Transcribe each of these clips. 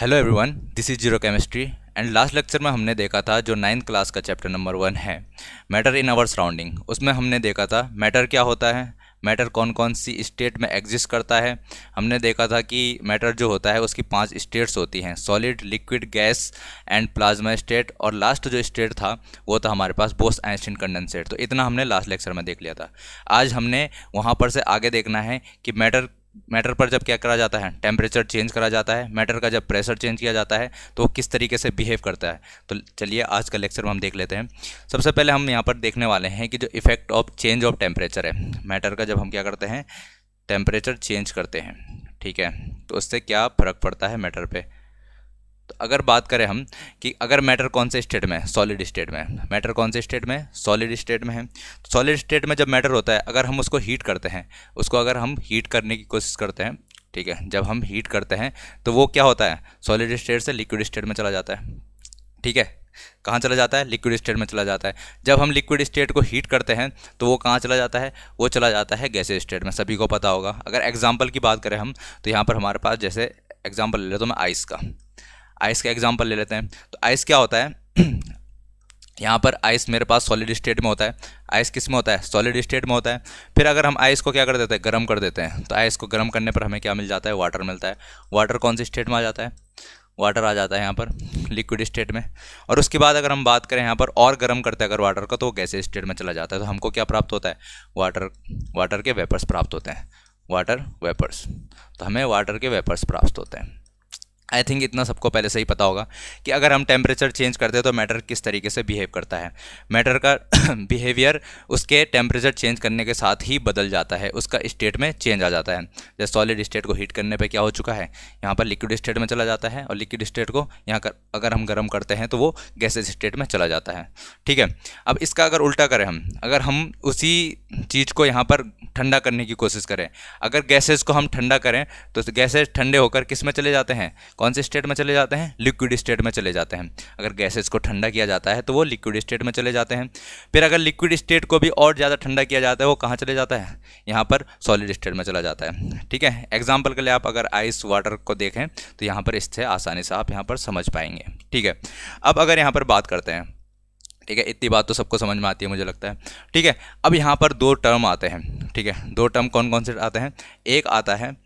hello everyone this is zero chemistry and last lecture में हमने देखा था जो नाइन्थ क्लास का चैप्टर नंबर वन है मैटर इन आवर सराउंडिंग उसमें हमने देखा था मैटर क्या होता है मैटर कौन कौन सी स्टेट में एग्जिस्ट करता है हमने देखा था कि मैटर जो होता है उसकी पांच स्टेट्स होती हैं solid liquid gas and plasma state और लास्ट जो स्टेट था वो था हमारे पास बोस आइंस्टीन कंडेंसेट तो इतना हमने लास्ट लेक्चर में देख लिया था आज हमने वहाँ पर से आगे देखना है कि मैटर मैटर पर जब क्या करा जाता है टेम्परेचर चेंज करा जाता है मैटर का जब प्रेशर चेंज किया जाता है तो वो किस तरीके से बिहेव करता है तो चलिए आज का लेक्चर में हम देख लेते हैं सबसे पहले हम यहाँ पर देखने वाले हैं कि जो effect of change of temperature है मैटर का जब हम क्या करते हैं टेम्परेचर चेंज करते हैं ठीक है तो उससे क्या फ़र्क पड़ता है मैटर पर तो अगर बात करें हम कि अगर मैटर कौन से स्टेट में है सॉलिड स्टेट में मैटर कौन से स्टेट में सॉलिड स्टेट में है सॉलिड तो स्टेट में जब मैटर होता है अगर हम उसको हीट करते हैं उसको अगर हम हीट करने की कोशिश करते हैं ठीक है जब हम हीट करते हैं तो वो क्या होता है सॉलिड स्टेट से लिक्विड स्टेट में चला जाता है ठीक है कहाँ चला जाता है लिक्विड स्टेट में चला जाता है जब हम लिक्विड स्टेट को हीट करते हैं तो वो कहाँ चला जाता है वो चला जाता है गैसे स्टेट में सभी को पता होगा अगर एग्जाम्पल की बात करें हम तो यहाँ पर हमारे पास जैसे एग्जाम्पल ले लेते तो मैं आइस का आइस का एग्जाम्पल ले लेते हैं तो आइस क्या होता है यहाँ पर आइस मेरे पास सॉलिड स्टेट में होता है आइस किस में होता है सॉलिड स्टेट में होता है फिर अगर हम आइस को क्या कर देते हैं गर्म कर देते हैं तो आइस को गर्म करने पर हमें क्या मिल जाता है वाटर मिलता है वाटर कौन सी स्टेट में आ जाता है वाटर आ जाता है यहाँ पर लिक्विड स्टेट में और उसके बाद अगर हम बात करें यहाँ पर और गर्म करते हैं अगर वाटर का तो गैसे स्टेट में चला जाता है तो हमको क्या प्राप्त होता है वाटर वाटर के वेपर्स प्राप्त होते हैं वाटर वेपर्स तो हमें वाटर के वेपर्स प्राप्त होते हैं आई थिंक इतना सबको पहले से ही पता होगा कि अगर हम टेम्परेचर चेंज करते हैं तो मैटर किस तरीके से बिहेव करता है मैटर का बिहेवियर उसके टेम्परेचर चेंज करने के साथ ही बदल जाता है उसका स्टेट में चेंज आ जाता है जैसे सॉलिड स्टेट को हीट करने पे क्या हो चुका है यहाँ पर लिक्विड स्टेट में चला जाता है और लिक्विड स्टेट को यहाँ कर अगर हम गर्म करते हैं तो वो गैसेज स्टेट में चला जाता है ठीक है अब इसका अगर उल्टा करें हम अगर हम उसी चीज़ को यहाँ पर ठंडा करने की कोशिश करें अगर गैसेज को हम ठंडा करें तो गैसेज ठंडे होकर किस में चले जाते हैं कौन से स्टेट में चले जाते हैं लिक्विड स्टेट में चले जाते हैं अगर गैसेज को ठंडा किया जाता है तो वो लिक्विड स्टेट में चले जाते हैं फिर अगर लिक्विड स्टेट को भी और ज़्यादा ठंडा किया जाता है वो कहाँ चले जाता है यहाँ पर सॉलिड स्टेट में चला जाता है ठीक है एग्जाम्पल के लिए आप अगर आइस वाटर को देखें तो यहाँ पर इससे आसानी से आप यहाँ पर समझ पाएंगे ठीक है अब अगर यहाँ पर बात करते हैं ठीक है इतनी बात तो सबको समझ में आती है मुझे लगता है ठीक है अब यहाँ पर दो टर्म आते हैं ठीक है दो टर्म कौन कौन से आते हैं एक आता है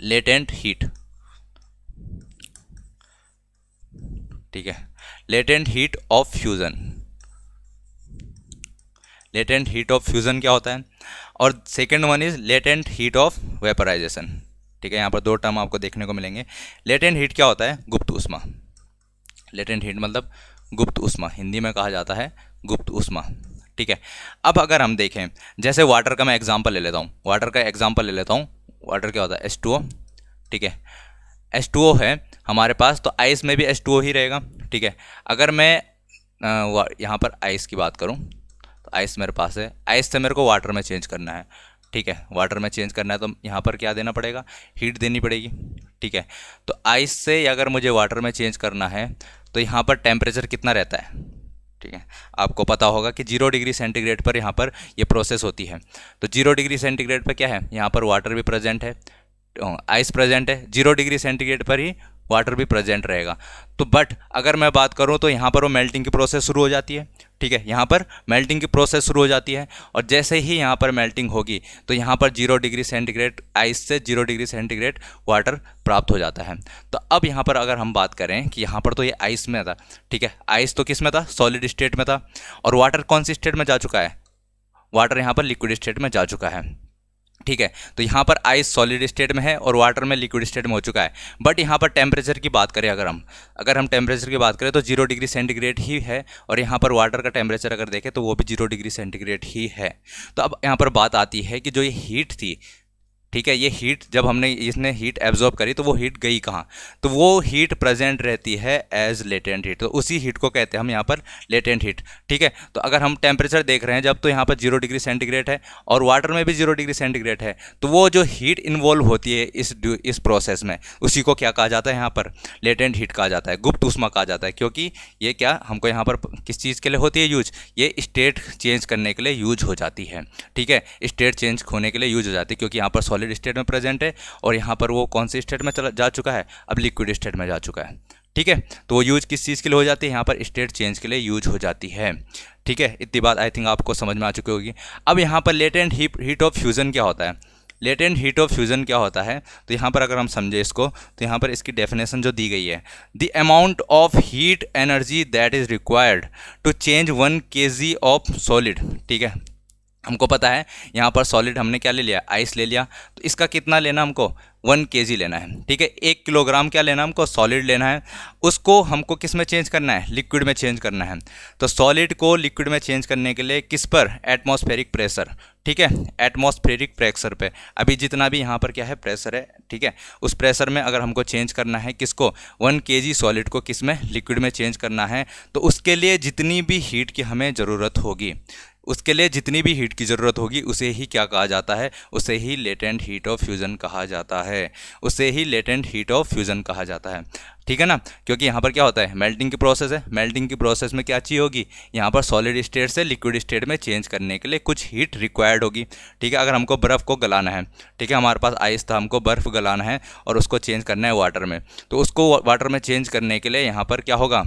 लेटेंट हीट ठीक है latent heat of fusion latent heat of fusion क्या होता है और second one is latent heat of vaporisation ठीक है यहाँ पर दो टर्म आपको देखने को मिलेंगे लेटेंट हीट क्या होता है गुप्त उष्मा लेटेंट हीट मतलब गुप्त उष्मा हिंदी में कहा जाता है गुप्त उष्मा ठीक है अब अगर हम देखें जैसे वाटर का मैं एग्जाम्पल ले लेता हूँ वाटर का एग्जाम्पल ले लेता हूँ वाटर क्या होता है एस ठीक है एस है हमारे पास तो आइस में भी एच ही रहेगा ठीक है अगर मैं यहाँ पर आइस की बात करूँ तो आइस मेरे पास है आइस से मेरे को वाटर में चेंज करना है ठीक है वाटर में चेंज करना है तो यहाँ पर क्या देना पड़ेगा हीट देनी पड़ेगी ठीक है तो आइस से अगर मुझे वाटर में चेंज करना है तो यहाँ पर टेम्परेचर कितना रहता है ठीक है आपको पता होगा कि जीरो डिग्री सेंटीग्रेड पर यहाँ पर ये यह प्रोसेस होती है तो जीरो डिग्री सेंटीग्रेड पर क्या है यहाँ पर वाटर भी प्रेजेंट है आइस तो प्रेजेंट है जीरो डिग्री सेंटीग्रेड पर ही वाटर भी प्रेजेंट रहेगा तो बट अगर मैं बात करूँ तो यहाँ पर वो मेल्टिंग की प्रोसेस शुरू हो जाती है ठीक है यहाँ पर मेल्टिंग की प्रोसेस शुरू हो जाती है और जैसे ही यहाँ पर मेल्टिंग होगी तो यहाँ पर जीरो डिग्री सेंटीग्रेड आइस से जीरो डिग्री सेंटीग्रेड वाटर प्राप्त हो जाता है तो अब यहाँ पर अगर हम बात करें कि यहाँ पर तो ये आइस में था ठीक है आइस तो किस में था सॉलिड स्टेट में था और वाटर कौन सी स्टेट में जा चुका है वाटर यहाँ पर लिक्विड स्टेट में जा चुका है ठीक है तो यहाँ पर आइस सॉलिड स्टेट में है और वाटर में लिक्विड स्टेट में हो चुका है बट यहाँ पर टेम्परेचर की बात करें अगर हम अगर हम टेम्परेचर की बात करें तो जीरो डिग्री सेंटीग्रेड ही है और यहाँ पर वाटर का टेम्परेचर अगर देखें तो वो भी जीरो डिग्री सेंटीग्रेड ही है तो अब यहाँ पर बात आती है कि जो ये हीट थी ठीक है ये हीट जब हमने इसने हीट एब्जॉर्ब करी तो वो हीट गई कहाँ तो वो हीट प्रेजेंट रहती है एज लेटेंट हीट तो उसी हीट को कहते हैं हम यहाँ पर लेटेंट हीट ठीक है तो अगर हम टेम्परेचर देख रहे हैं जब तो यहाँ पर जीरो डिग्री सेंटीग्रेड है और वाटर में भी जीरो डिग्री सेंटीग्रेड है तो वो जो हीट इन्वॉल्व होती है इस इस प्रोसेस में उसी को क्या कहा जाता है यहाँ पर लेटेंट हीट कहा जाता है गुप्त उष्मा कहा जाता है क्योंकि ये क्या हमको यहाँ पर किस चीज़ के लिए होती है यूज ये स्टेट चेंज करने के लिए यूज हो जाती है ठीक है स्टेट चेंज होने के लिए यूज हो जाती है क्योंकि यहाँ पर सॉलिड सॉलिड स्टेट में प्रेजेंट है और यहाँ पर वो कौन से स्टेट में चला जा चुका है अब लिक्विड स्टेट में जा चुका है ठीक है तो वो यूज किस चीज़ के लिए हो जाती है यहाँ पर स्टेट चेंज के लिए यूज हो जाती है ठीक है इतनी बात आई थिंक आपको समझ में आ चुकी होगी अब यहाँ पर लेटेंट हीट ऑफ फ्यूज़न क्या होता है लेटेंट हीट ऑफ फ्यूज़न क्या होता है तो यहाँ पर अगर हम समझे इसको तो यहाँ पर इसकी डेफिनेशन जो दी गई है the amount of heat energy that is required to change one के ऑफ सॉलिड ठीक है हमको पता है यहाँ पर सॉलिड हमने क्या ले लिया आइस ले लिया तो इसका कितना लेना हमको वन के जी लेना है ठीक है एक किलोग्राम क्या लेना हमको सॉलिड लेना है उसको हमको किस में चेंज करना है लिक्विड में चेंज करना है तो सॉलिड को लिक्विड में चेंज करने के लिए किस पर एटमॉस्फेरिक प्रेशर ठीक है एटमॉस्फेरिक प्रेशर पे अभी जितना भी यहाँ पर क्या है प्रेशर है ठीक है उस प्रेशर में अगर हमको चेंज करना है किसको वन के जी सॉलिड को किस में लिक्विड में चेंज करना है तो उसके लिए जितनी भी हीट की हमें ज़रूरत होगी उसके लिए जितनी भी हीट की ज़रूरत होगी उसे ही क्या कहा जाता है उसे ही लेटेंट हीट ऑफ फ्यूज़न कहा जाता है उसे ही लेटेंट हीट ऑफ फ्यूज़न कहा जाता है ठीक है ना क्योंकि यहाँ पर क्या होता है मेल्टिंग की प्रोसेस है मेल्टिंग की प्रोसेस में क्या चीज़ होगी यहाँ पर सॉलिड स्टेट से लिक्विड स्टेट में चेंज करने के लिए कुछ हीट रिक्वायर्ड होगी ठीक है अगर हमको बर्फ़ को गलाना है ठीक है हमारे पास आइस था हमको बर्फ़ गलाना है और उसको चेंज करना है वाटर में तो उसको वाटर में चेंज करने के लिए यहाँ पर क्या होगा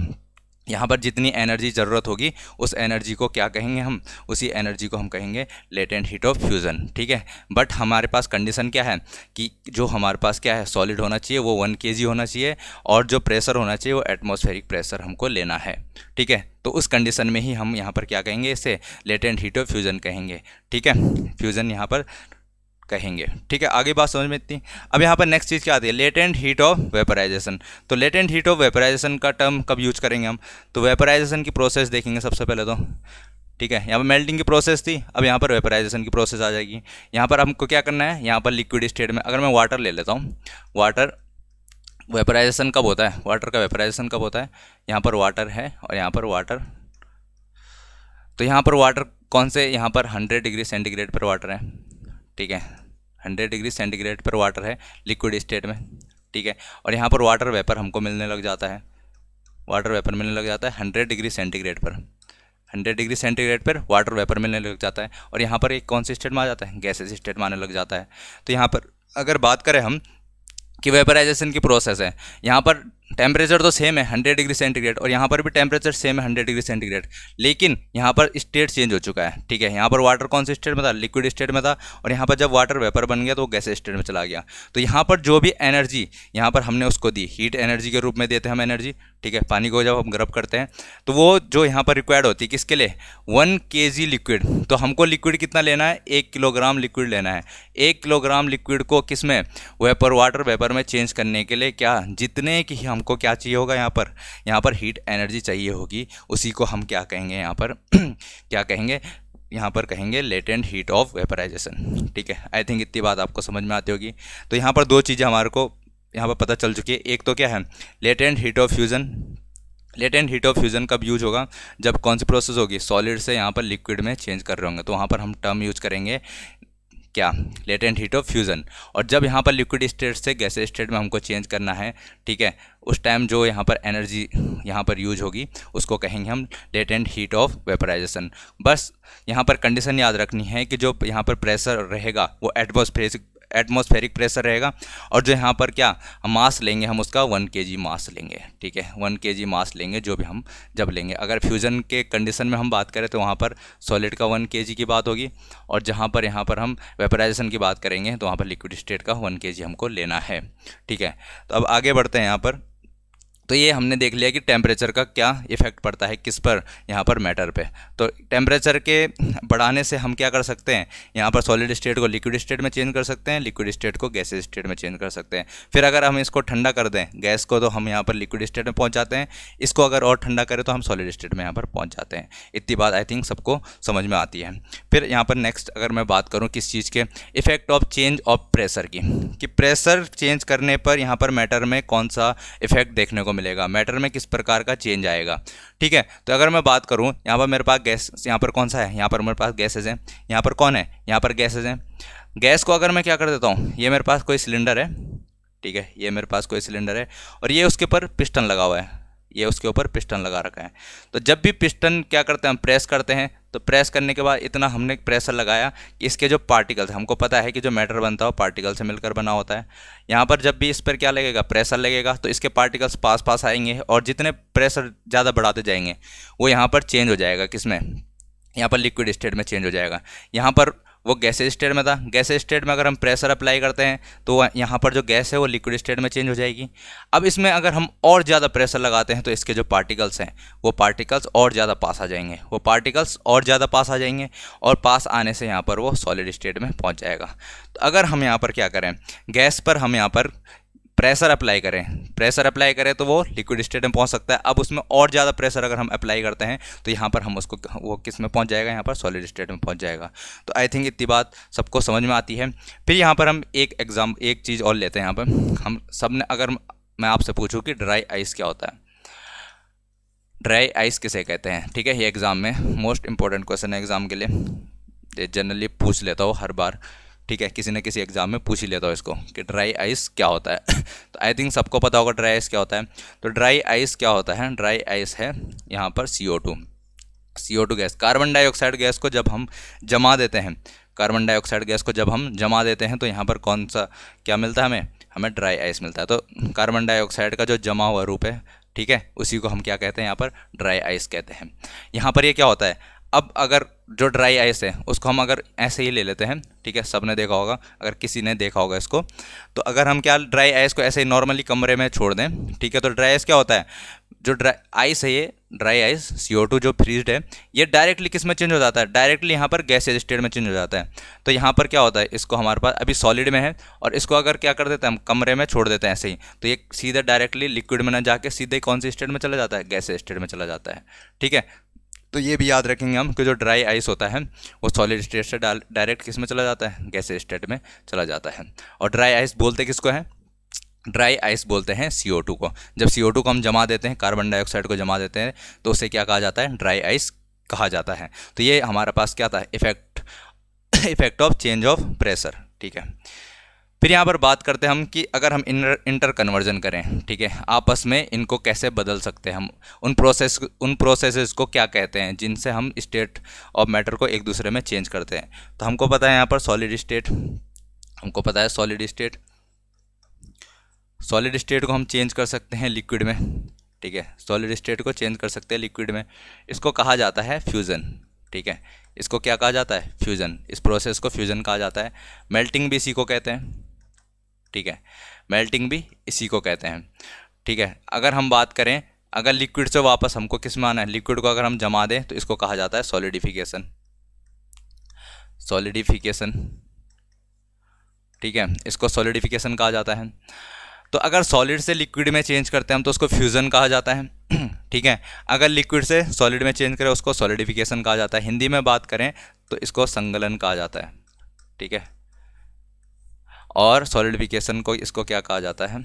यहाँ पर जितनी एनर्जी ज़रूरत होगी उस एनर्जी को क्या कहेंगे हम उसी एनर्जी को हम कहेंगे लेटेंट हीट ऑफ फ्यूज़न ठीक है बट हमारे पास कंडीशन क्या है कि जो हमारे पास क्या है सॉलिड होना चाहिए वो वन के होना चाहिए और जो प्रेशर होना चाहिए वो एटमोस्फेरिक प्रेशर हमको लेना है ठीक है तो उस कंडीशन में ही हम यहाँ पर क्या कहेंगे इसे लेटेंट हीट ऑफ फ्यूज़न कहेंगे ठीक है फ्यूज़न यहाँ पर कहेंगे ठीक है आगे बात समझ में इतनी अब यहाँ पर नेक्स्ट चीज़ क्या आती है लेटेंट हीट ऑफ वेपराइजेशन तो लेटेंट हीट ऑफ वेपराइजेशन का टर्म कब यूज करेंगे हम तो वेपराइजेशन की प्रोसेस देखेंगे सबसे पहले तो ठीक है यहाँ पर मेल्टिंग की प्रोसेस थी अब यहाँ पर वेपराइजेशन की प्रोसेस आ जाएगी यहाँ पर हमको क्या करना है यहाँ पर लिक्विड स्टेट में अगर मैं वाटर ले लेता हूँ वाटर वेपराइजेशन कब होता है वाटर का वेपराइजेशन कब होता है यहाँ पर वाटर है और यहाँ पर वाटर तो यहाँ पर वाटर कौन से यहाँ पर 100 डिग्री सेंटीग्रेड पर वाटर है ठीक है हंड्रेड डिग्री सेंटीग्रेड पर वाटर है लिक्विड स्टेट में ठीक है और यहाँ पर वाटर वेपर हमको मिलने लग जाता है वाटर वेपर मिलने लग जाता है हंड्रेड डिग्री सेंटीग्रेड पर हंड्रेड डिग्री सेंटीग्रेड पर वाटर वेपर मिलने लग जाता है और यहाँ पर एक कौन से स्टेट में आ जाता है गैसेज स्टेट में आने लग जाता है तो यहाँ पर अगर बात करें हम कि वेपराइजेशन की प्रोसेस है यहाँ पर टेम्परेचर तो सेम है हंड्रेड डिग्री सेंटीग्रेड और यहाँ पर भी टेम्परेचर सेम है हंड्रेड डिग्री सेंटीग्रेड लेकिन यहाँ पर स्टेट चेंज हो चुका है ठीक है यहाँ पर वाटर कौन से स्टेट में था लिक्विड स्टेट में था और यहाँ पर जब वाटर वेपर बन गया तो गैस स्टेट में चला गया तो यहाँ पर जो भी एनर्जी यहाँ पर हमने उसको दी हीट एनर्जी के रूप में देते हैं हम एनर्जी ठीक है पानी को जब हम गर्म करते हैं तो वो जो यहाँ पर रिक्वायर्ड होती है किसके लिए वन के लिक्विड तो हमको लिक्विड कितना लेना है एक किलोग्राम लिक्विड लेना है एक किलोग्राम लिक्विड को किस में वेपर वाटर वेपर में चेंज करने के लिए क्या जितने की हम हमको क्या चाहिए होगा यहाँ पर यहाँ पर हीट एनर्जी चाहिए होगी उसी को हम क्या कहेंगे यहाँ पर क्या कहेंगे यहाँ पर कहेंगे लेटेंट हीट ऑफ वेपराइजेशन ठीक है आई थिंक इतनी बात आपको समझ में आती होगी तो यहाँ पर दो चीज़ें हमारे को यहाँ पर पता चल चुकी है एक तो क्या है latent heat of fusion latent heat of fusion कब यूज होगा जब कौन सी प्रोसेस होगी सॉलिड से यहाँ पर लिक्विड में चेंज कर रहे होंगे तो वहाँ पर हम टर्म यूज करेंगे क्या लेटेंट हीट ऑफ फ्यूज़न और जब यहाँ पर लिक्विड स्टेट से गैसे स्टेट में हमको चेंज करना है ठीक है उस टाइम जो यहाँ पर एनर्जी यहाँ पर यूज होगी उसको कहेंगे हम लेटेंट हीट ऑफ वेपराइजेशन बस यहाँ पर कंडीशन याद रखनी है कि जो यहाँ पर प्रेशर रहेगा वो एटमोसफेरिक एटमोस्फेरिक प्रेशर रहेगा और जो यहाँ पर क्या मास लेंगे हम उसका वन के जी मास लेंगे ठीक है वन के जी मास लेंगे जो भी हम जब लेंगे अगर फ्यूज़न के कंडीशन में हम बात करें तो वहाँ पर सॉलिड का वन के जी की बात होगी और जहाँ पर यहाँ पर हम वेपराइजेशन की बात करेंगे तो वहाँ पर लिक्विड स्टेट का वन के जी हमको लेना है ठीक है तो अब आगे बढ़ते हैं यहाँ पर तो ये हमने देख लिया कि टेम्परेचर का क्या इफ़ेक्ट पड़ता है किस पर यहाँ पर मैटर पे तो टेम्परेचर के बढ़ाने से हम क्या कर सकते हैं यहाँ पर सॉलिड स्टेट को लिक्विड स्टेट में चेंज कर सकते हैं लिक्विड स्टेट को गैस स्टेट में चेंज कर सकते हैं फिर अगर हम इसको ठंडा कर दें गैस को तो हम यहाँ पर लिक्विड स्टेट में पहुँच जाते हैं इसको अगर और ठंडा करें तो हम सॉलिड स्टेट में यहाँ पर पहुँच जाते हैं इतनी बात आई थिंक सबको समझ में आती है फिर यहाँ पर नेक्स्ट अगर मैं बात करूँ किस चीज़ के effect of change of pressure की कि प्रेशर चेंज करने पर यहाँ पर मैटर में कौन सा इफ़ेक्ट देखने को मिलेगा मैटर में किस प्रकार का चेंज आएगा ठीक है तो अगर मैं बात करूँ यहाँ पर मेरे पास गैस यहाँ पर कौन सा है यहाँ पर मेरे पास गैसेज हैं यहाँ पर कौन है यहाँ पर गैसेज हैं गैस को अगर मैं क्या कर देता हूँ ये मेरे पास कोई सिलेंडर है ठीक है ये मेरे पास कोई सिलेंडर है और ये उसके ऊपर पिस्टन लगा हुआ है ये उसके ऊपर पिस्टन लगा रखा है तो जब भी पिस्टन क्या करते हैं हम प्रेस करते हैं तो प्रेस करने के बाद इतना हमने प्रेशर लगाया कि इसके जो पार्टिकल्स हमको पता है कि जो मैटर बनता है वो पार्टिकल से मिलकर बना होता है यहाँ पर जब भी इस पर क्या लगेगा प्रेशर लगेगा तो इसके पार्टिकल्स पास पास आएंगे और जितने प्रेशर ज़्यादा बढ़ाते जाएंगे वो यहाँ पर चेंज हो जाएगा किस में यहाँ पर लिक्विड स्टेट में चेंज हो जाएगा यहाँ पर वो गैस स्टेट में था गैस स्टेट में अगर हम प्रेशर अप्लाई करते हैं तो यहाँ पर जो गैस है वो लिक्विड स्टेट में चेंज हो जाएगी अब इसमें अगर हम और ज़्यादा प्रेशर लगाते हैं तो इसके जो पार्टिकल्स हैं वो पार्टिकल्स और ज़्यादा पास आ जाएंगे वो पार्टिकल्स और ज़्यादा पास आ जाएंगे और पास आने से यहाँ पर वो सॉलिड स्टेट में पहुँच जाएगा तो अगर हम यहाँ पर क्या करें गैस पर हम यहाँ पर प्रेशर अप्लाई करें प्रेशर अप्लाई करें तो वो लिक्विड स्टेट में पहुंच सकता है अब उसमें और ज़्यादा प्रेशर अगर हम अप्लाई करते हैं तो यहाँ पर हम उसको वो किस में पहुंच जाएगा यहाँ पर सॉलिड स्टेट में पहुंच जाएगा तो आई थिंक इतनी बात सबको समझ में आती है फिर यहाँ पर हम एक एग्जाम एक चीज़ और लेते हैं यहाँ पर हम सब ने अगर मैं आपसे पूछूँ कि ड्राई आइस क्या होता है ड्राई आइस किसे कहते हैं ठीक है ये एग्ज़ाम में मोस्ट इंपॉर्टेंट क्वेश्चन है एग्ज़ाम के लिए जनरली पूछ लेता हूँ हर बार ठीक है किसी न किसी एग्जाम में पूछ ही लेता हो इसको कि ड्राई आइस तो क्या होता है तो आई थिंक सबको पता होगा ड्राई आइस क्या होता है तो ड्राई आइस क्या होता है ड्राई आइस है यहाँ पर C O two C O two gas carbon dioxide gas को जब हम जमा देते हैं कार्बन डाइऑक्साइड गैस को जब हम जमा देते हैं तो यहाँ पर कौन सा क्या मिलता है हमें हमें ड्राई आइस मिलता है तो कार्बन डाइऑक्साइड का जो जमा हुआ रूप है ठीक है उसी को हम क्या कहते हैं यहाँ पर ड्राई आइस कहते हैं यहाँ पर ये यह क्या होता है अब अगर जो ड्राई आइस है उसको हम अगर ऐसे ही ले लेते हैं ठीक है सब ने देखा होगा अगर किसी ने देखा होगा इसको तो अगर हम क्या ड्राई आइस को ऐसे ही नॉर्मली कमरे में छोड़ दें ठीक है तो ड्राई आइस क्या होता है जो ड्राई आइस है ये ड्राई आइस सी जो फ्रीज है ये डायरेक्टली किस में चेंज हो जाता है डायरेक्टली यहाँ पर गैसेज स्टेट में चेंज हो जाता है तो यहाँ पर क्या होता है इसको हमारे पास अभी सॉलिड में है और इसको अगर क्या कर देते हैं हम कमरे में छोड़ देते हैं ऐसे ही तो ये सीधा डायरेक्टली लिक्विड में ना जाके सीधे कौन से स्टेट में चला जाता है गैसेज स्टेट में चला जाता है ठीक है तो ये भी याद रखेंगे हम कि जो ड्राई आइस होता है वो सॉलिड स्टेट से डायरेक्ट किस में चला जाता है गैस स्टेट में चला जाता है और ड्राई आइस बोलते किसको है ड्राई आइस बोलते हैं सी को जब सी को हम जमा देते हैं कार्बन डाइऑक्साइड को जमा देते हैं तो उसे क्या कहा जाता है ड्राई आइस कहा जाता है तो ये हमारे पास क्या था effect effect of change of pressure ठीक है फिर यहाँ पर बात करते हैं हम कि अगर हम इंटर इंटर कन्वर्जन करें ठीक है आपस में इनको कैसे बदल सकते हैं हम उन प्रोसेस उन प्रोसेसेस को क्या कहते हैं जिनसे हम स्टेट ऑफ मैटर को एक दूसरे में चेंज करते हैं तो हमको पता है यहाँ पर सॉलिड स्टेट हमको पता है सॉलिड स्टेट सॉलिड स्टेट को हम चेंज कर सकते हैं लिक्विड में ठीक है सॉलिड स्टेट को चेंज कर सकते हैं लिक्विड में इसको कहा जाता है फ्यूज़न ठीक है इसको क्या कहा जाता है फ्यूज़न इस प्रोसेस को फ्यूज़न कहा जाता है मेल्टिंग भी इसी को कहते हैं ठीक है मेल्टिंग भी इसी को कहते हैं ठीक है अगर हम बात करें अगर लिक्विड से वापस हमको किस में आना है लिक्विड को अगर हम जमा दें तो इसको कहा जाता है सॉलिडिफिकेशन सॉलिडिफिकेशन ठीक है इसको सॉलिडिफिकेशन कहा जाता है तो अगर सॉलिड से लिक्विड में चेंज करते हैं हम तो उसको फ्यूज़न कहा जाता है ठीक है अगर लिक्विड से सॉलिड में चेंज करें उसको सॉलिडिफिकेशन कहा जाता है हिंदी में बात करें तो इसको संगलन कहा जाता है ठीक है और सॉलिडिफिकेशन को इसको क्या कहा जाता है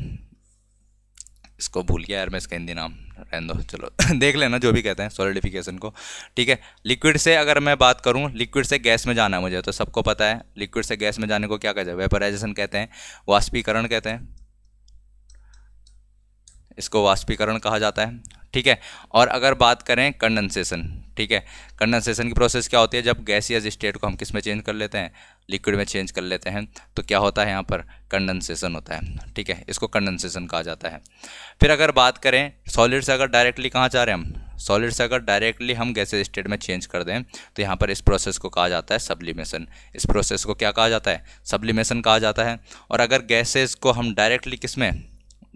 इसको भूल गया यार मैं इसका हिंदी नाम रहने दो चलो देख लेना जो भी कहते हैं सॉलिडिफिकेशन को ठीक है लिक्विड से अगर मैं बात करूं लिक्विड से गैस में जाना है मुझे तो सबको पता है लिक्विड से गैस में जाने को क्या कहते हैं वेपराइजेशन कहते हैं वाष्पीकरण कहते हैं इसको वाष्पीकरण कहा जाता है ठीक है और अगर बात करें कंडेंसेशन ठीक है कंडेंसेशन की प्रोसेस क्या होती है जब गैसियस स्टेट को हम किस में चेंज कर लेते हैं लिक्विड में चेंज कर लेते हैं तो क्या होता है यहाँ पर कंडेंसेशन होता है ठीक है इसको कंडेंसेशन कहा जाता है फिर अगर बात करें सॉलिड से अगर डायरेक्टली कहाँ जा रहे हैं हम सॉलिड से अगर डायरेक्टली हम गैसेज स्टेट में चेंज कर दें तो यहाँ पर इस प्रोसेस को कहा जाता है सब्लिमेशन इस प्रोसेस को क्या कहा जाता है सब्लिमेशन कहा जाता है और अगर गैसेज को हम डायरेक्टली किस में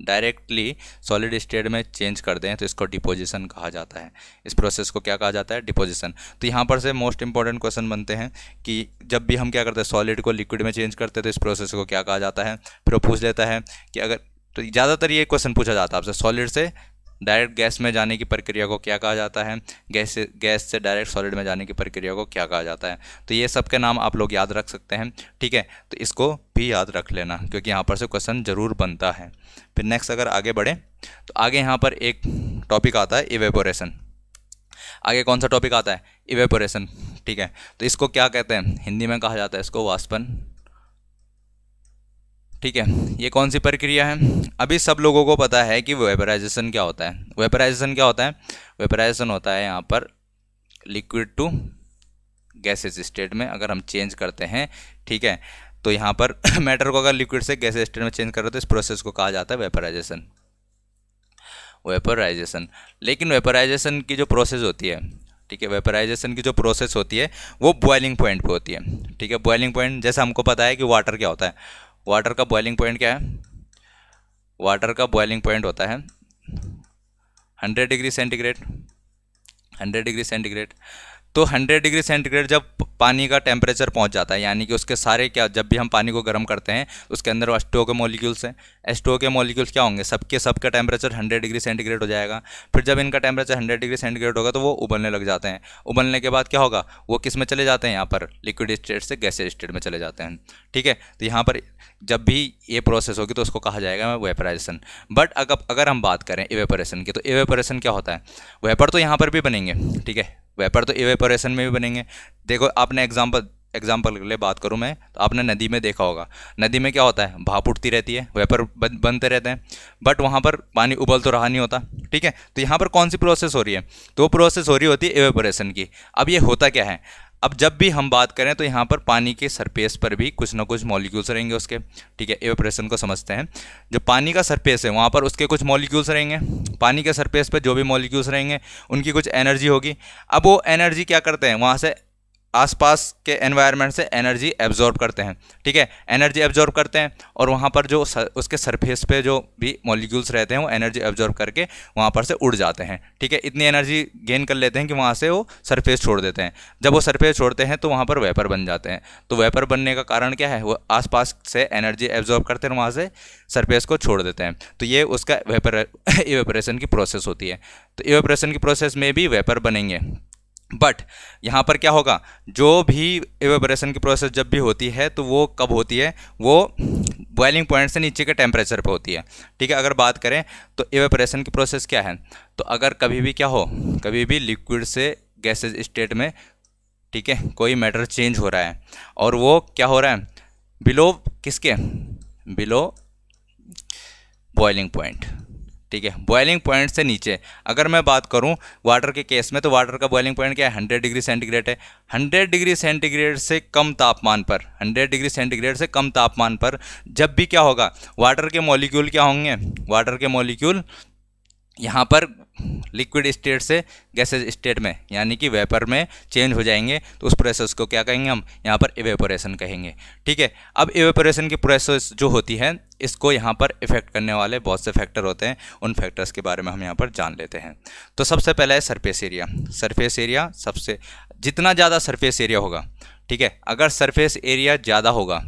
डायरेक्टली सॉलिड स्टेट में चेंज कर दें तो इसको डिपोजिशन कहा जाता है इस प्रोसेस को क्या कहा जाता है डिपोजिशन तो यहाँ पर से मोस्ट इंपॉर्टेंट क्वेश्चन बनते हैं कि जब भी हम क्या करते हैं सॉलिड को लिक्विड में चेंज करते हैं तो इस प्रोसेस को क्या कहा जाता है फिर वो पूछ लेता है कि अगर तो ज़्यादातर ये क्वेश्चन पूछा जाता है आपसे सॉलिड से डायरेक्ट गैस में जाने की प्रक्रिया को क्या कहा जाता है गैस से गैस से डायरेक्ट सॉलिड में जाने की प्रक्रिया को क्या कहा जाता है तो ये सब के नाम आप लोग याद रख सकते हैं ठीक है तो इसको भी याद रख लेना क्योंकि यहाँ पर से क्वेश्चन ज़रूर बनता है फिर नेक्स्ट अगर आगे बढ़ें तो आगे यहाँ पर एक टॉपिक आता है इवेपोरेशन आगे कौन सा टॉपिक आता है इवेपोरेशन ठीक है तो इसको क्या कहते हैं हिंदी में कहा जाता है इसको वाष्पन ठीक है ये कौन सी प्रक्रिया है अभी सब लोगों को पता है कि वेपराइजेशन क्या होता है वेपराइजेशन क्या होता है वेपराइजेशन होता है यहाँ पर लिक्विड टू गैसेज स्टेट में अगर हम चेंज करते हैं ठीक है तो यहाँ पर मैटर को अगर लिक्विड से गैसेज स्टेट में चेंज कर रहे हो तो इस प्रोसेस को कहा जाता है वेपराइजेशन वेपराइजेशन लेकिन वेपराइजेशन की जो प्रोसेस होती है ठीक है वेपराइजेशन की जो प्रोसेस होती है वो बॉइलिंग पॉइंट पे होती है ठीक है बॉइलिंग पॉइंट जैसे हमको पता है कि वाटर क्या होता है वाटर का बॉइलिंग पॉइंट क्या है वाटर का बॉइलिंग पॉइंट होता है hundred degree centigrade hundred degree centigrade तो 100 डिग्री सेंटीग्रेड जब पानी का टेम्परेचर पहुंच जाता है यानी कि उसके सारे क्या जब भी हम पानी को गर्म करते हैं तो उसके अंदर एस के मॉलिक्यूल्स हैं एस के मॉलिक्यूल्स क्या होंगे सबके सबका टेम्परेचर हंड्रेड डिग्री सेंटीग्रेड हो जाएगा फिर जब इनका टेम्परेचर हंड्रेड डिग्री सेंटीग्रेड होगा तो वो उबलने लग जाते हैं उबलने के बाद क्या होगा वो किस में चले जाते हैं यहाँ पर लिक्विड स्टेट से गैसेज स्टेट में चले जाते हैं ठीक है तो यहाँ पर जब भी ये प्रोसेस होगी तो उसको कहा जाएगा वेपराइजेशन बट अगर अगर हम बात करें एवेपरेशन की तो एवेपरेशन क्या होता है वेपर तो यहाँ पर भी बनेंगे ठीक है वेपर तो इवेपोरेशन में भी बनेंगे देखो आपने एग्जाम्पल एग्जाम्पल के लिए बात करूँ मैं तो आपने नदी में देखा होगा नदी में क्या होता है भाप उठती रहती है वेपर बनते रहते हैं बट वहाँ पर पानी उबल तो रहा नहीं होता ठीक है तो यहाँ पर कौन सी प्रोसेस हो रही है तो वो प्रोसेस हो रही होती है एवेपोरेशन की अब ये होता क्या है अब जब भी हम बात करें तो यहाँ पर पानी के सरफेस पर भी कुछ ना कुछ मॉलिक्यूल्स रहेंगे उसके ठीक है एवेपरेशन को समझते हैं जो पानी का सरफेस है वहाँ पर उसके कुछ मॉलिक्यूल्स रहेंगे पानी के सरफेस पर जो भी मॉलिक्यूल्स रहेंगे उनकी कुछ एनर्जी होगी अब वो एनर्जी क्या करते हैं वहाँ से आसपास के एनवायरनमेंट से एनर्जी एब्जॉर्ब करते हैं ठीक है एनर्जी एब्जॉर्ब करते हैं और वहाँ पर जो सर, उसके सरफेस पे जो भी मॉलिक्यूल्स रहते हैं वो एनर्जी एब्जॉर्ब करके वहाँ पर से उड़ जाते हैं ठीक है इतनी एनर्जी गेन कर लेते हैं कि वहाँ से वो सरफेस छोड़ देते हैं जब वो सरफेस छोड़ते हैं तो वहाँ पर वेपर बन जाते हैं तो वेपर बनने का कारण क्या है वो आस से एनर्जी एब्जॉर्ब करते हैं वहाँ से सरफेस को छोड़ देते हैं तो ये उसका वेपर इवेपरेशन की प्रोसेस होती है तो इवेपरेशन की प्रोसेस में भी वेपर बनेंगे बट यहाँ पर क्या होगा जो भी एवेबरेशन की प्रोसेस जब भी होती है तो वो कब होती है वो बॉइलिंग पॉइंट से नीचे के टेम्परेचर पे होती है ठीक है अगर बात करें तो एवेपरेशन की प्रोसेस क्या है तो अगर कभी भी क्या हो कभी भी लिक्विड से गैसेज स्टेट में ठीक है कोई मैटर चेंज हो रहा है और वो क्या हो रहा है बिलो किसके बिलो बॉइलिंग पॉइंट ठीक है बॉयलिंग पॉइंट से नीचे अगर मैं बात करूं वाटर के केस में तो वाटर का बॉयलिंग पॉइंट क्या है हंड्रेड डिग्री सेंटीग्रेड है हंड्रेड डिग्री सेंटीग्रेड से कम तापमान पर हंड्रेड डिग्री सेंटीग्रेड से कम तापमान पर जब भी क्या होगा वाटर के मॉलिक्यूल क्या होंगे वाटर के मॉलिक्यूल यहाँ पर लिक्विड स्टेट से गैसेज स्टेट में यानी कि वेपर में चेंज हो जाएंगे तो उस प्रोसेस को क्या कहेंगे हम यहाँ पर एवेपोरेशन कहेंगे ठीक है अब एवेपोरेशन की प्रोसेस जो होती है इसको यहाँ पर इफेक्ट करने वाले बहुत से फैक्टर होते हैं उन फैक्टर्स के बारे में हम यहाँ पर जान लेते हैं तो सबसे पहला है सरफेस एरिया सरफेस एरिया सबसे जितना ज़्यादा सरफेस एरिया होगा ठीक है अगर सरफेस एरिया ज़्यादा होगा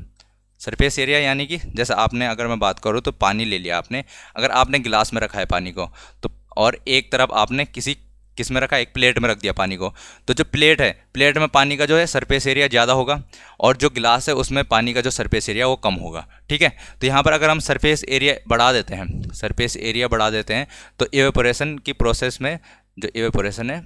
सरफेस एरिया यानी कि जैसे आपने अगर मैं बात करूँ तो पानी ले लिया आपने अगर आपने गिलास में रखा है पानी को तो और एक तरफ आपने किसी किस में रखा एक प्लेट में रख दिया पानी को तो जो प्लेट है प्लेट में पानी का जो है सरफेस एरिया ज़्यादा होगा और जो गिलास है उसमें पानी का जो सरफेस एरिया वो कम होगा ठीक है तो यहाँ पर अगर हम सरफेस एरिया बढ़ा देते हैं सरफेस एरिया बढ़ा देते हैं तो एवेपोरेशन की प्रोसेस में जो एवेपोरेशन है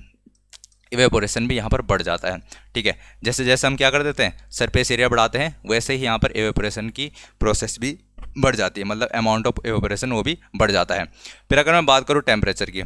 एवेपोरेशन भी यहाँ पर बढ़ जाता है ठीक है जैसे जैसे हम क्या कर देते हैं सरफेस एरिया बढ़ाते हैं वैसे ही यहाँ पर एवेपोरेशन की प्रोसेस भी बढ़ जाती है मतलब अमाउंट ऑफ एवेपोरेशन वो भी बढ़ जाता है फिर अगर मैं बात करूँ टेम्परेचर की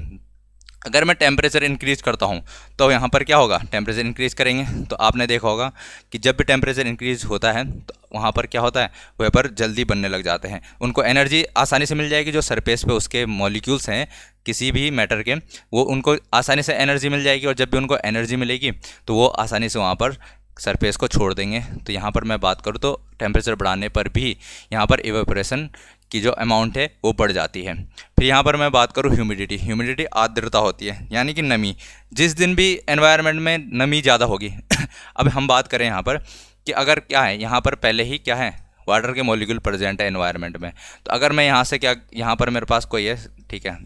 अगर मैं टेम्परेचर इंक्रीज़ करता हूँ तो यहाँ पर क्या होगा टेम्परेचर इंक्रीज़ करेंगे तो आपने देखा होगा कि जब भी टेम्परेचर इंक्रीज़ होता है तो वहाँ पर क्या होता है वेपर जल्दी बनने लग जाते हैं उनको एनर्जी आसानी से मिल जाएगी जो सरफेस पे उसके मॉलिक्यूल्स हैं किसी भी मैटर के वो उनको आसानी से एनर्जी मिल जाएगी और जब भी उनको एनर्जी मिलेगी तो वो आसानी से वहाँ पर सरफेस को छोड़ देंगे तो यहाँ पर मैं बात करूँ तो टेम्परेचर बढ़ाने पर भी यहाँ पर इवेपोरेशन की जो अमाउंट है वो बढ़ जाती है फिर यहाँ पर मैं बात करूँ ह्यूमिडिटी ह्यूमिडिटी आर्द्रता होती है यानी कि नमी जिस दिन भी एनवायरनमेंट में नमी ज़्यादा होगी अब हम बात करें यहाँ पर कि अगर क्या है यहाँ पर पहले ही क्या है वाटर के मॉलिक्यूल प्रेजेंट है एनवायरनमेंट में तो अगर मैं यहाँ से क्या यहाँ पर मेरे पास कोई है ठीक है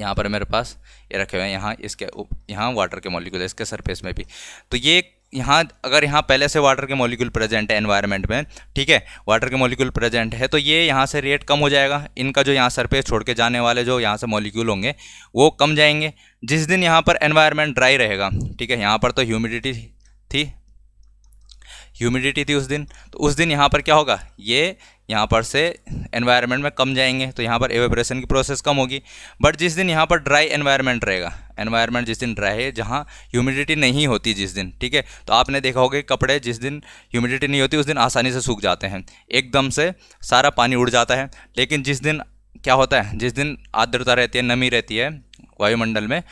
यहाँ पर मेरे पास ये रखे हुए हैं यहाँ इसके यहाँ वाटर के मॉलिक्यूल है इसके सरफेस में भी तो ये यहाँ अगर यहाँ पहले से वाटर के मॉलिक्यूल प्रेजेंट है एनवायरनमेंट में ठीक है वाटर के मॉलिक्यूल प्रेजेंट है तो ये यहाँ से रेट कम हो जाएगा इनका जो यहाँ सरफेस छोड़ के जाने वाले जो यहाँ से मॉलिक्यूल होंगे वो कम जाएंगे जिस दिन यहाँ पर एनवायरनमेंट ड्राई रहेगा ठीक है यहाँ पर तो ह्यूमिडिटी थी ह्यूमिडिटी थी उस दिन तो उस दिन यहाँ पर क्या होगा ये यहाँ पर से एनवायरनमेंट में कम जाएंगे तो यहाँ पर एवेपरेशन की प्रोसेस कम होगी बट जिस दिन यहाँ पर ड्राई एनवायरनमेंट रहेगा एनवायरनमेंट जिस दिन ड्राई है जहाँ ह्यूमिडिटी नहीं होती जिस दिन ठीक है तो आपने देखा होगा कि कपड़े जिस दिन ह्यूमिडिटी नहीं होती उस दिन आसानी से सूख जाते हैं एकदम से सारा पानी उड़ जाता है लेकिन जिस दिन क्या होता है जिस दिन आर्द्रता रहती है नमी रहती है वायुमंडल में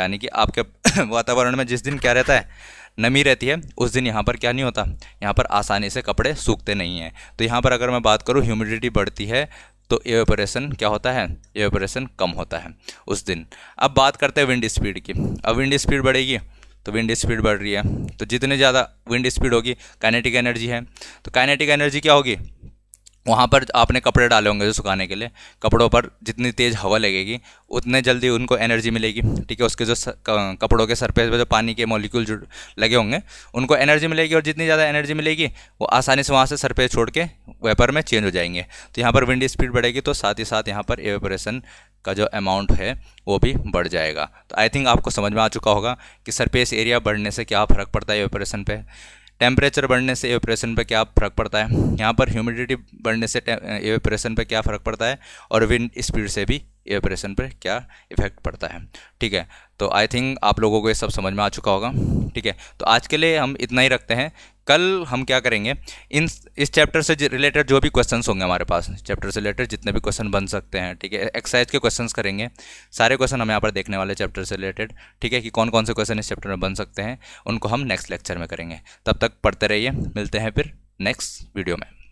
यानी कि आपके वातावरण में जिस दिन क्या रहता है नमी रहती है उस दिन यहाँ पर क्या नहीं होता यहाँ पर आसानी से कपड़े सूखते नहीं हैं तो यहाँ पर अगर मैं बात करूँ ह्यूमिडिटी बढ़ती है तो एवेपरेशन क्या होता है एवेपरेशन कम होता है उस दिन अब बात करते हैं विंड स्पीड की अब विंड स्पीड बढ़ेगी तो विंड स्पीड बढ़ रही है तो जितने ज़्यादा विंड स्पीड होगी काइनेटिक एनर्जी है तो काइनेटिक एनर्जी क्या होगी वहाँ पर आपने कपड़े डाले होंगे जो सुखाने के लिए कपड़ों पर जितनी तेज़ हवा लगेगी उतने जल्दी उनको एनर्जी मिलेगी ठीक है उसके जो कपड़ों के सरफेस पर जो पानी के मॉलिक्यूल लगे होंगे उनको एनर्जी मिलेगी और जितनी ज़्यादा एनर्जी मिलेगी वो आसानी से वहाँ से सरफेस छोड़ के वेपर में चेंज हो जाएंगे तो यहाँ पर विंड स्पीड बढ़ेगी तो साथ ही साथ यहाँ पर एवेपरेशन का जो अमाउंट है वो भी बढ़ जाएगा तो आई थिंक आपको समझ में आ चुका होगा कि सरफेस एरिया बढ़ने से क्या फ़र्क पड़ता है एवेपरेशन पर टेम्परेचर बढ़ने से एवेपरेशन पर क्या फ़र्क पड़ता है यहाँ पर ह्यूमिडिटी बढ़ने से एवेपरेशन पर क्या फ़र्क पड़ता है और विंड स्पीड से भी एवरेशन पर क्या इफेक्ट पड़ता है ठीक है तो आई थिंक आप लोगों को ये सब समझ में आ चुका होगा ठीक है तो आज के लिए हम इतना ही रखते हैं कल हम क्या करेंगे इन इस चैप्टर से रिलेटेड जो भी क्वेश्चन होंगे हमारे पास चैप्टर से रिलेटेड जितने भी क्वेश्चन बन सकते हैं ठीक है एक्सरसाइज के क्वेश्चंस करेंगे सारे क्वेश्चन हम यहाँ पर देखने वाले चैप्टर से रिलेटेड ठीक है कि कौन कौन से क्वेश्चन इस चैप्टर में बन सकते हैं उनको हम नेक्स्ट लेक्चर में करेंगे तब तक पढ़ते रहिए मिलते हैं फिर नेक्स्ट वीडियो में